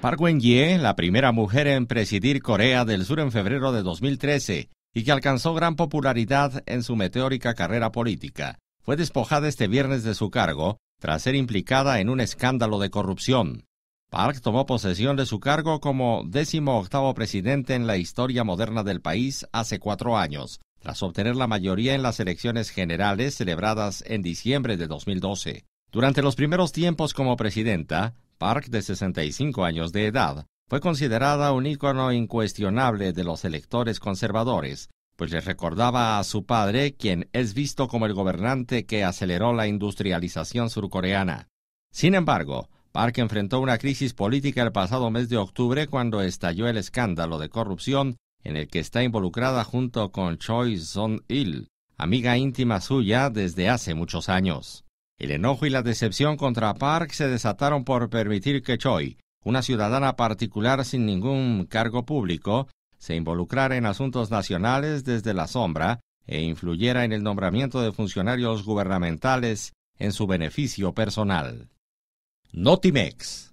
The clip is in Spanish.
Park wen hye la primera mujer en presidir Corea del Sur en febrero de 2013 y que alcanzó gran popularidad en su meteórica carrera política, fue despojada este viernes de su cargo tras ser implicada en un escándalo de corrupción. Park tomó posesión de su cargo como décimo octavo presidente en la historia moderna del país hace cuatro años, tras obtener la mayoría en las elecciones generales celebradas en diciembre de 2012. Durante los primeros tiempos como presidenta, Park, de 65 años de edad, fue considerada un ícono incuestionable de los electores conservadores, pues le recordaba a su padre, quien es visto como el gobernante que aceleró la industrialización surcoreana. Sin embargo, Park enfrentó una crisis política el pasado mes de octubre cuando estalló el escándalo de corrupción en el que está involucrada junto con Choi Son-il, amiga íntima suya desde hace muchos años. El enojo y la decepción contra Park se desataron por permitir que Choi, una ciudadana particular sin ningún cargo público, se involucrara en asuntos nacionales desde la sombra e influyera en el nombramiento de funcionarios gubernamentales en su beneficio personal. Notimex